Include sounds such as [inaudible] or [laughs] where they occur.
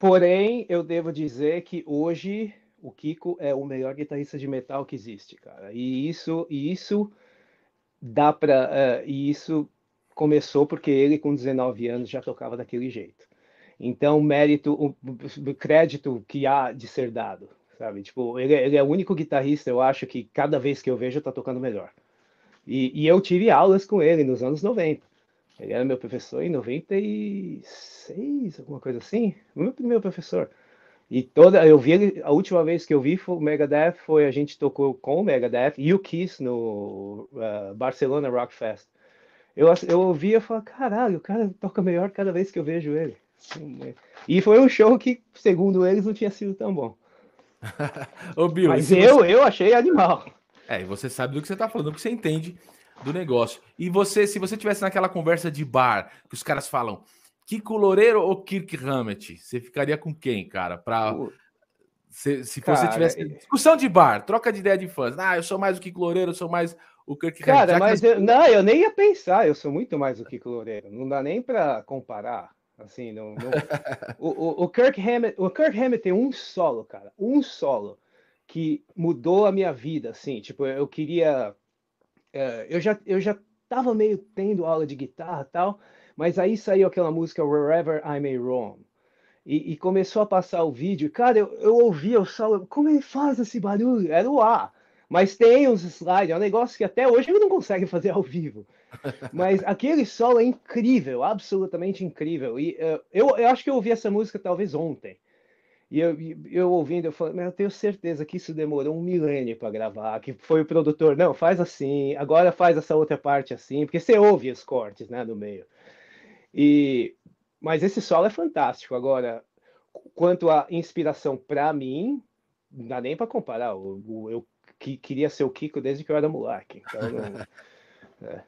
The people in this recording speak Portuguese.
Porém, eu devo dizer que hoje o Kiko é o melhor guitarrista de metal que existe, cara. E isso, e isso dá para, uh, é, e isso começou porque ele com 19 anos já tocava daquele jeito. Então, mérito, o, o crédito que há de ser dado, sabe? Tipo, ele, é, ele, é o único guitarrista, eu acho, que cada vez que eu vejo tá tocando melhor. E, e eu tive aulas com ele nos anos 90. Ele tá era meu professor em 96, alguma coisa assim. meu primeiro professor. E toda, eu vi a última vez que eu vi foi, o Megadeth foi a gente tocou com o Megadeth e o Kiss no uh, Barcelona Rock Fest. Eu, eu ouvia e falava, caralho, o cara toca melhor cada vez que eu vejo ele. Né? E foi um show que, segundo eles, não tinha sido tão bom. [laughs] Ô, Bill, Mas eu, você... eu achei animal. É, e você sabe do que você está falando, porque você entende do negócio. E você, se você tivesse naquela conversa de bar, que os caras falam Kiko Loureiro ou Kirk Hammett, você ficaria com quem, cara? Pra, se, se cara, você tivesse. É discussão de bar, troca de ideia de fãs. Ah, eu sou mais o que Loureiro, eu sou mais o Kirk Cara, Hammett. mas que... eu, não, eu nem ia pensar, eu sou muito mais o que Loureiro. Não dá nem para comparar. Assim, não, não... [laughs] o, o, o, Kirk Hammett, o Kirk Hammett tem um solo, cara, um solo que mudou a minha vida, assim, tipo, eu queria é, eu já eu já tava meio tendo aula de guitarra tal, mas aí saiu aquela música Wherever I May Roam. E, e, começou a passar o vídeo. Cara, eu, eu ouvia o só, como ele faz esse barulho? Era o A. Mas tem uns slides, é um negócio que até hoje ele não consegue fazer ao vivo. [laughs] Mas aquele solo é incrível, absolutamente incrível. E uh, eu, eu acho que eu ouvi essa música talvez ontem. E eu, eu ouvindo, eu falo, eu tenho certeza que isso demorou um milênio para gravar, que foi o produtor, não, faz assim, agora faz essa outra parte assim, porque você ouve os cortes, né, no meio. E mas esse solo é fantástico. Agora, quanto à inspiração para mim, não dá nem para comparar. Eu, eu, eu, queria ser o Kiko desde que eu era moleque. Então, não, [laughs] é.